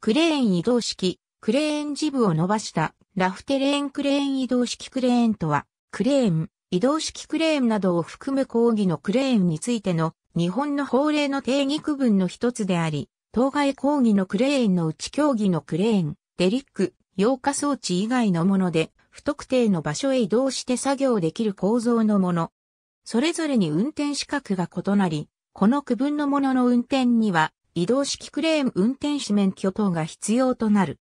クレーン移動式、クレーンジブを伸ばしたラフテレーンクレーン移動式クレーンとは、クレーン、移動式クレーンなどを含む講義のクレーンについての日本の法令の定義区分の一つであり、当該講義のクレーンの内競技のクレーン、デリック、溶化装置以外のもので、不特定の場所へ移動して作業できる構造のもの。それぞれに運転資格が異なり、この区分のものの運転には移動式クレーン運転手免許等が必要となる。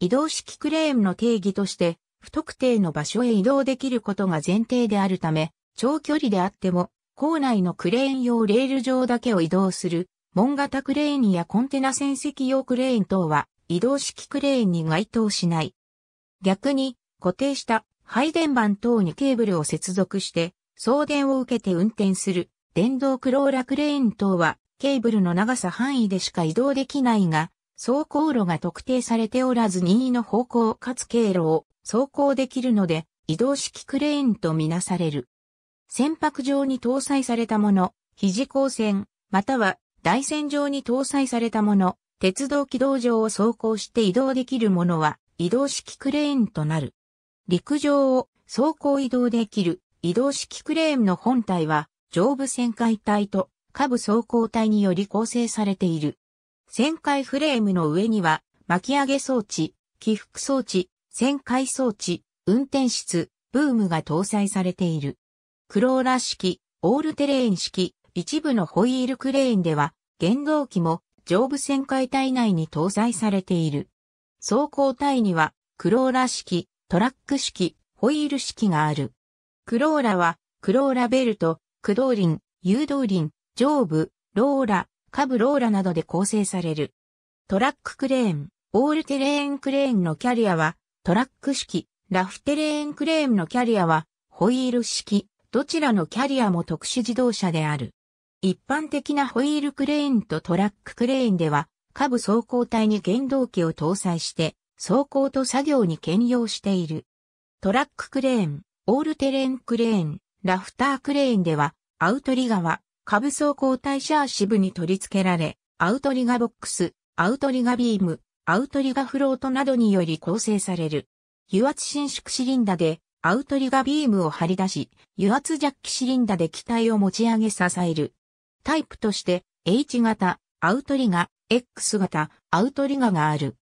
移動式クレーンの定義として、不特定の場所へ移動できることが前提であるため、長距離であっても、校内のクレーン用レール上だけを移動する、門型クレーンやコンテナ船籍用クレーン等は、移動式クレーンに該当しない。逆に、固定した配電盤等にケーブルを接続して、送電を受けて運転する電動クローラクレーン等はケーブルの長さ範囲でしか移動できないが、走行路が特定されておらず任意の方向かつ経路を走行できるので、移動式クレーンとみなされる。船舶上に搭載されたもの、肘光線、または台船上に搭載されたもの、鉄道軌道上を走行して移動できるものは移動式クレーンとなる。陸上を走行移動できる移動式クレーンの本体は上部旋回体と下部走行体により構成されている。旋回フレームの上には、巻き上げ装置、起伏装置、旋回装置、運転室、ブームが搭載されている。クローラ式、オールテレーン式、一部のホイールクレーンでは、原動機も上部旋回体内に搭載されている。走行体には、クローラ式、トラック式、ホイール式がある。クローラは、クローラベルト、駆動輪、誘導輪、上部、ローラ、下部ローラなどで構成される。トラッククレーン、オールテレーンクレーンのキャリアは、トラック式、ラフテレーンクレーンのキャリアは、ホイール式、どちらのキャリアも特殊自動車である。一般的なホイールクレーンとトラッククレーンでは、下部走行体に原動機を搭載して、走行と作業に兼用している。トラッククレーン、オールテレーンクレーン、ラフタークレーンでは、アウトリ側、下部走行体シャーシブに取り付けられ、アウトリガボックス、アウトリガビーム、アウトリガフロートなどにより構成される。油圧伸縮シリンダでアウトリガビームを張り出し、油圧ジャッキシリンダで機体を持ち上げ支える。タイプとして H 型、アウトリガ、X 型、アウトリガがある。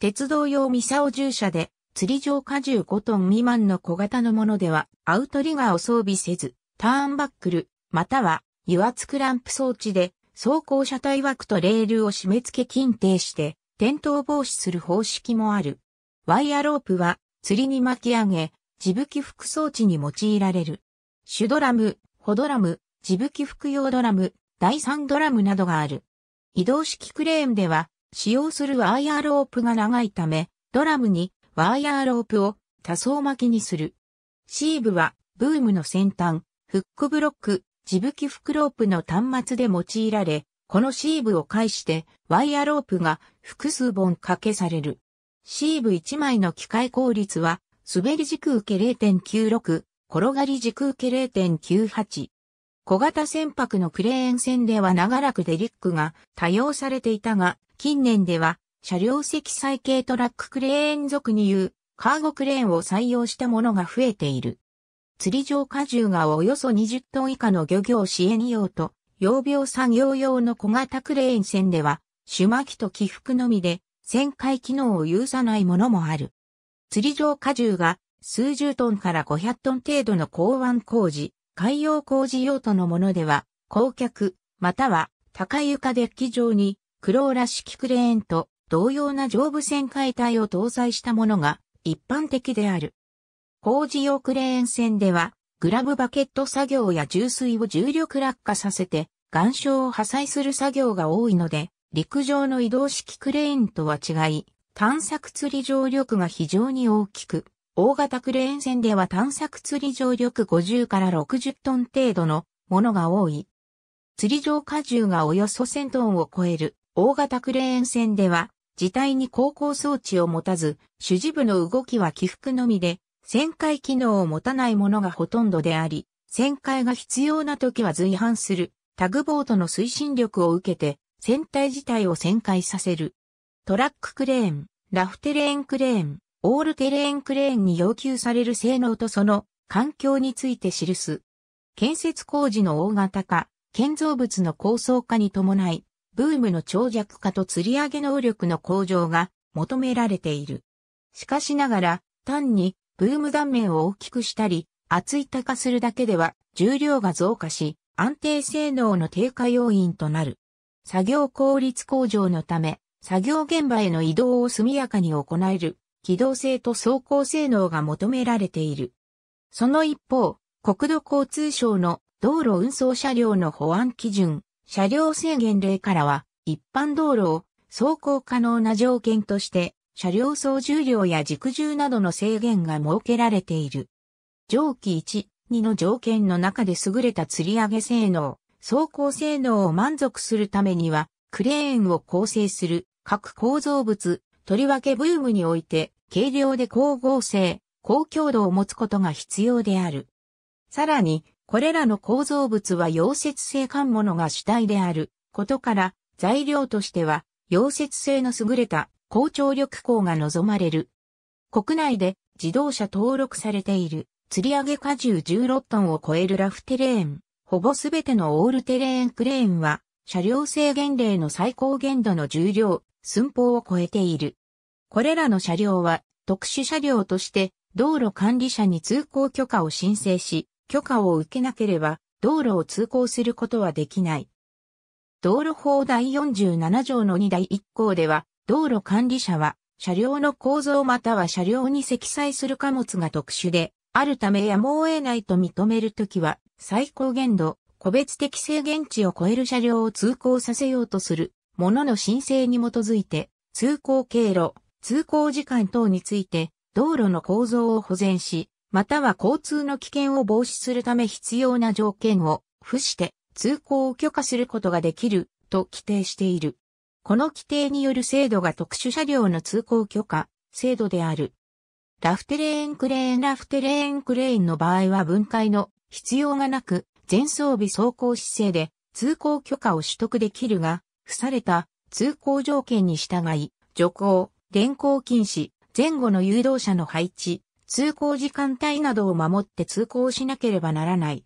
鉄道用ミサオ従車で、釣り上荷重5トン未満の小型のものでは、アウトリガーを装備せず、ターンバックル、または油圧クランプ装置で走行車体枠とレールを締め付け禁定して転倒防止する方式もある。ワイヤロープは釣りに巻き上げ、地吹き服装置に用いられる。手ドラム、ホドラム、地吹き服用ドラム、第三ドラムなどがある。移動式クレーンでは使用するワイヤーロープが長いため、ドラムにワイヤーロープを多層巻きにする。シーブはブームの先端、フックブロック、地吹きフクロープの端末で用いられ、このシーブを介してワイヤロープが複数本掛けされる。シーブ1枚の機械効率は、滑り軸受け0.96、転がり軸受け0.98。小型船舶のクレーン船では長らくデリックが多用されていたが、近年では車両積載系トラッククレーン族に言うカーゴクレーンを採用したものが増えている。釣り場荷重がおよそ20トン以下の漁業支援用と、養病作業用の小型クレーン船では、手巻きと起伏のみで、旋回機能を有さないものもある。釣り場荷重が数十トンから500トン程度の港湾工事、海洋工事用途のものでは、降脚、または高床デッキ上に、クローラ式クレーンと同様な上部旋回体を搭載したものが一般的である。工事用クレーン船では、グラブバケット作業や重水を重力落下させて、岩礁を破砕する作業が多いので、陸上の移動式クレーンとは違い、探索釣り上力が非常に大きく、大型クレーン船では探索釣り上力50から60トン程度のものが多い。釣り上荷重がおよそ1000トンを超える大型クレーン船では、自体に航行装置を持たず、主事部の動きは起伏のみで、旋回機能を持たないものがほとんどであり、旋回が必要な時は随伴するタグボートの推進力を受けて船体自体を旋回させる。トラッククレーン、ラフテレーンクレーン、オールテレーンクレーンに要求される性能とその環境について記す。建設工事の大型化、建造物の高層化に伴い、ブームの長弱化と釣り上げ能力の向上が求められている。しかしながら、単にブーム断面を大きくしたり、厚板化するだけでは重量が増加し、安定性能の低下要因となる。作業効率向上のため、作業現場への移動を速やかに行える、機動性と走行性能が求められている。その一方、国土交通省の道路運送車両の保安基準、車両制限令からは、一般道路を走行可能な条件として、車両総重量や軸重などの制限が設けられている。上記1、2の条件の中で優れた吊り上げ性能、走行性能を満足するためには、クレーンを構成する各構造物、とりわけブームにおいて、軽量で光合成、高強度を持つことが必要である。さらに、これらの構造物は溶接性関物が主体であることから、材料としては、溶接性の優れた高張力校が望まれる。国内で自動車登録されている釣り上げ荷重16トンを超えるラフテレーン、ほぼすべてのオールテレーンクレーンは車両制限令の最高限度の重量、寸法を超えている。これらの車両は特殊車両として道路管理者に通行許可を申請し、許可を受けなければ道路を通行することはできない。道路法第47条の2第1項では、道路管理者は、車両の構造または車両に積載する貨物が特殊で、あるためやむを得ないと認めるときは、最高限度、個別的制限値を超える車両を通行させようとする、ものの申請に基づいて、通行経路、通行時間等について、道路の構造を保全し、または交通の危険を防止するため必要な条件を付して通行を許可することができると規定している。この規定による制度が特殊車両の通行許可、制度である。ラフテレーンクレーンラフテレーンクレーンの場合は分解の必要がなく、全装備走行姿勢で通行許可を取得できるが、付された通行条件に従い、徐行、電行禁止、前後の誘導車の配置、通行時間帯などを守って通行しなければならない。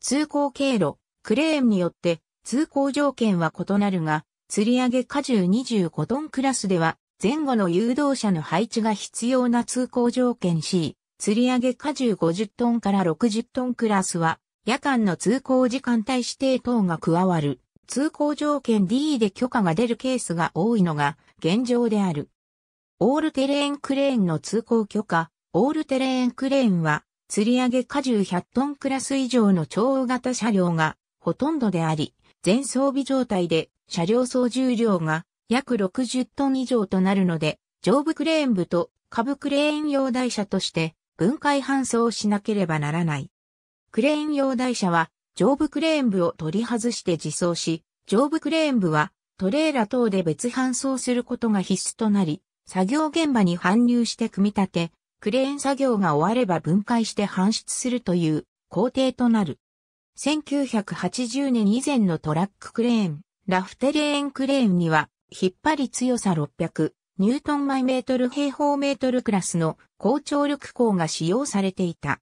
通行経路、クレーンによって通行条件は異なるが、釣り上げ荷重25トンクラスでは、前後の誘導車の配置が必要な通行条件 C、釣り上げ荷重50トンから60トンクラスは、夜間の通行時間帯指定等が加わる、通行条件 D で許可が出るケースが多いのが現状である。オールテレーンクレーンの通行許可、オールテレーンクレーンは、釣り上げ荷重100トンクラス以上の超大型車両がほとんどであり、全装備状態で車両総重量が約60トン以上となるので、上部クレーン部と下部クレーン用台車として分解搬送しなければならない。クレーン用台車は上部クレーン部を取り外して自走し、上部クレーン部はトレーラ等で別搬送することが必須となり、作業現場に搬入して組み立て、クレーン作業が終われば分解して搬出するという工程となる。1980年以前のトラッククレーン、ラフテレーンクレーンには、引っ張り強さ600、ニュートン毎メートル平方メートルクラスの高張力鋼が使用されていた。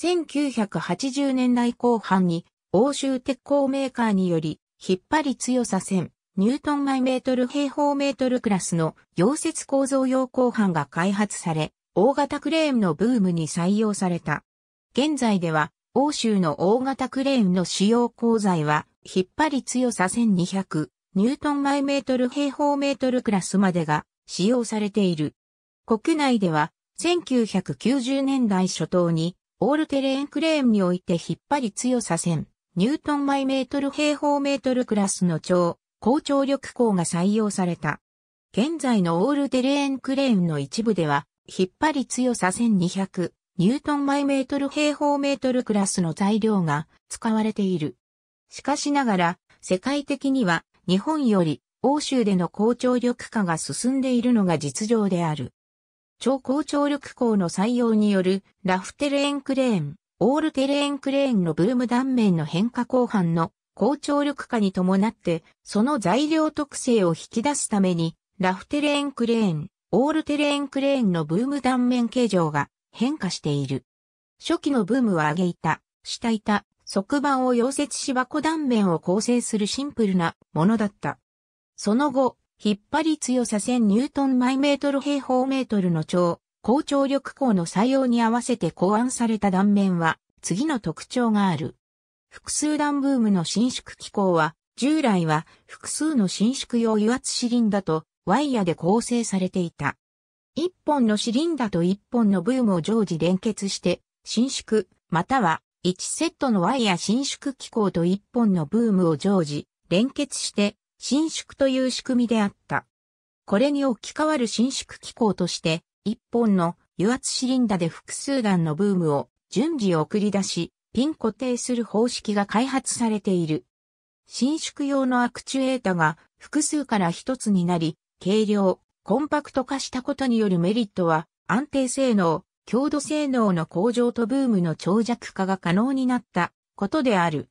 1980年代後半に、欧州鉄鋼メーカーにより、引っ張り強さ1000、ニュートン毎メートル平方メートルクラスの溶接構造用鋼板が開発され、大型クレーンのブームに採用された。現在では、欧州の大型クレーンの使用鋼材は、引っ張り強さ1200ニュートン毎メートル平方メートルクラスまでが使用されている。国内では1990年代初頭にオールテレーンクレーンにおいて引っ張り強さ1000ニュートン毎メートル平方メートルクラスの超高張力鋼が採用された。現在のオールテレーンクレーンの一部では引っ張り強さ1200ニュートン毎メートル平方メートルクラスの材料が使われている。しかしながら、世界的には日本より欧州での高張力化が進んでいるのが実情である。超高張力鋼の採用によるラフテレーンクレーン、オールテレーンクレーンのブーム断面の変化後半の高張力化に伴って、その材料特性を引き出すために、ラフテレーンクレーン、オールテレーンクレーンのブーム断面形状が変化している。初期のブームは上げ板、下板、側板を溶接し箱断面を構成するシンプルなものだった。その後、引っ張り強さ1000ニュートン毎メートル平方メートルの超高張力鋼の採用に合わせて考案された断面は次の特徴がある。複数段ブームの伸縮機構は従来は複数の伸縮用油圧シリンダとワイヤで構成されていた。一本のシリンダと一本のブームを常時連結して伸縮または1セットのワイヤ伸縮機構と1本のブームを常時連結して伸縮という仕組みであった。これに置き換わる伸縮機構として1本の油圧シリンダで複数段のブームを順次送り出し、ピン固定する方式が開発されている。伸縮用のアクチュエータが複数から一つになり、軽量、コンパクト化したことによるメリットは安定性能、強度性能の向上とブームの長尺化が可能になったことである。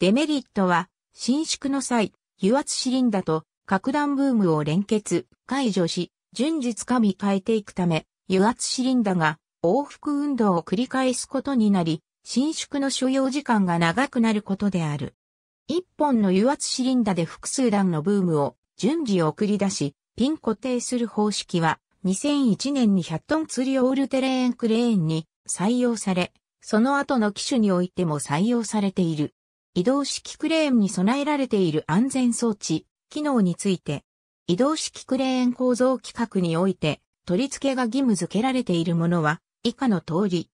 デメリットは、伸縮の際、油圧シリンダと核弾ブームを連結、解除し、順次掴み変えていくため、油圧シリンダが往復運動を繰り返すことになり、伸縮の所要時間が長くなることである。一本の油圧シリンダで複数段のブームを順次送り出し、ピン固定する方式は2001年に100トン釣りオールテレーンクレーンに採用され、その後の機種においても採用されている。移動式クレーンに備えられている安全装置、機能について、移動式クレーン構造規格において、取り付けが義務付けられているものは、以下の通り。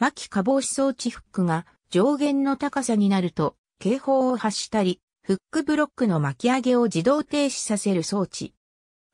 巻下防止装置フックが上限の高さになると、警報を発したり、フックブロックの巻き上げを自動停止させる装置。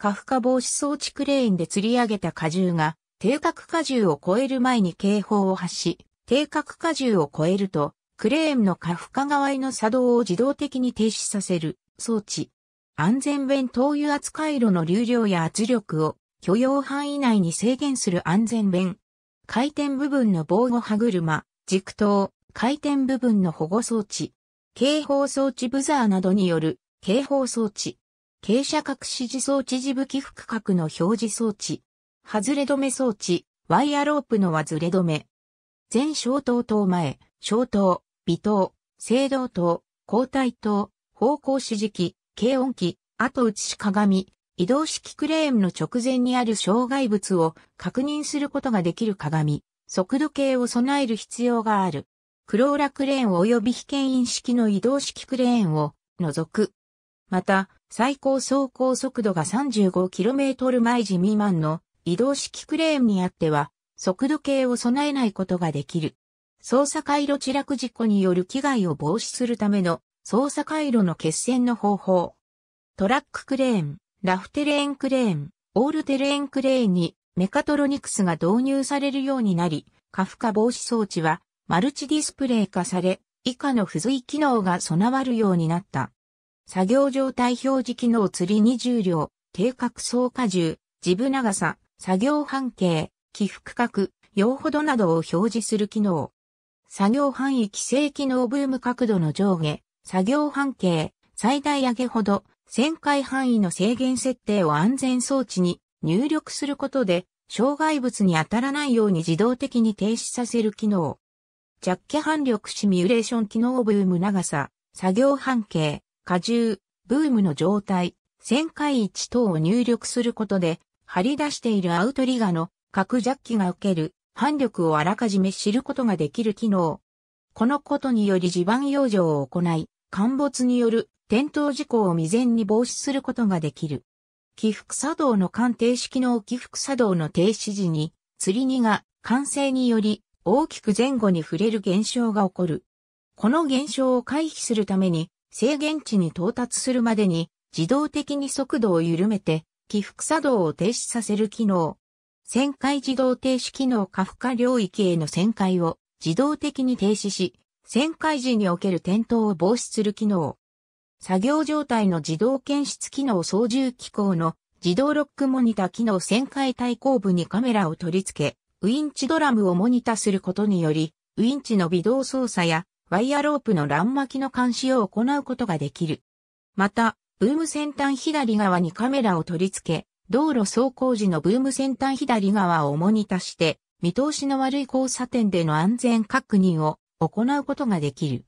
過負荷防止装置クレーンで吊り上げた荷重が、定格荷重を超える前に警報を発し、定格荷重を超えると、クレーンの過負荷側への作動を自動的に停止させる装置。安全弁灯油扱い路の流量や圧力を許容範囲内に制限する安全弁。回転部分の防護歯車、軸灯、回転部分の保護装置。警報装置ブザーなどによる警報装置。傾斜角指示装置地吹き吹角の表示装置。外れ止め装置、ワイヤロープの外れ止め。全小灯灯前、小灯、微灯、正道灯、交代灯、方向指示器、軽音機、後映し鏡、移動式クレーンの直前にある障害物を確認することができる鏡、速度計を備える必要がある。クローラクレーン及び被検員式の移動式クレーンを除く。また、最高走行速度が 35km 毎時未満の移動式クレーンにあっては、速度計を備えないことができる。操作回路地落事故による危害を防止するための操作回路の決戦の方法。トラッククレーン、ラフテレーンクレーン、オールテレーンクレーンにメカトロニクスが導入されるようになり、過負荷防止装置はマルチディスプレイ化され、以下の付随機能が備わるようになった。作業状態表示機能釣り20両、定格総荷重、ジブ長さ、作業半径、起伏角、用ほどなどを表示する機能。作業範囲規制機能ブーム角度の上下、作業半径、最大上げほど、旋回範囲の制限設定を安全装置に入力することで、障害物に当たらないように自動的に停止させる機能。ジャッキ反力シミュレーション機能ブーム長さ、作業半径、荷重、ブームの状態、旋回位置等を入力することで、張り出しているアウトリガの各ジャッキが受ける反力をあらかじめ知ることができる機能。このことにより地盤養生を行い、陥没による転倒事故を未然に防止することができる。起伏作動の鑑定式の起伏作動の停止時に、釣り荷が完成により大きく前後に触れる現象が起こる。この現象を回避するために制限値に到達するまでに自動的に速度を緩めて起伏作動を停止させる機能。旋回自動停止機能過負荷領域への旋回を自動的に停止し、旋回時における転倒を防止する機能。作業状態の自動検出機能操縦機構の自動ロックモニタ機能旋回対抗部にカメラを取り付け、ウインチドラムをモニタすることにより、ウインチの微動操作やワイヤロープの乱巻きの監視を行うことができる。また、ブーム先端左側にカメラを取り付け、道路走行時のブーム先端左側を重に足して、見通しの悪い交差点での安全確認を行うことができる。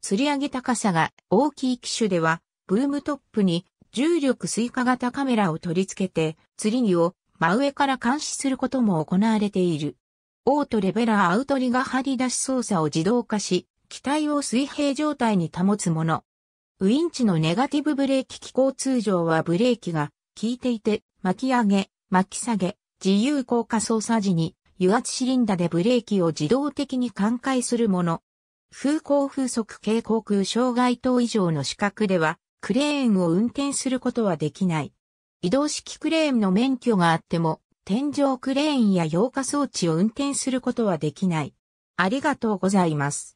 吊り上げ高さが大きい機種では、ブームトップに重力追加型カメラを取り付けて、吊り荷を真上から監視することも行われている。オートレベラーアウトリガ張り出し操作を自動化し、機体を水平状態に保つもの。ウインチのネガティブブレーキ機構通常はブレーキが効いていて、巻き上げ、巻き下げ、自由降下操作時に油圧シリンダでブレーキを自動的に寛解するもの。風向風速計航空障害等以上の資格では、クレーンを運転することはできない。移動式クレーンの免許があっても、天井クレーンや溶化装置を運転することはできない。ありがとうございます。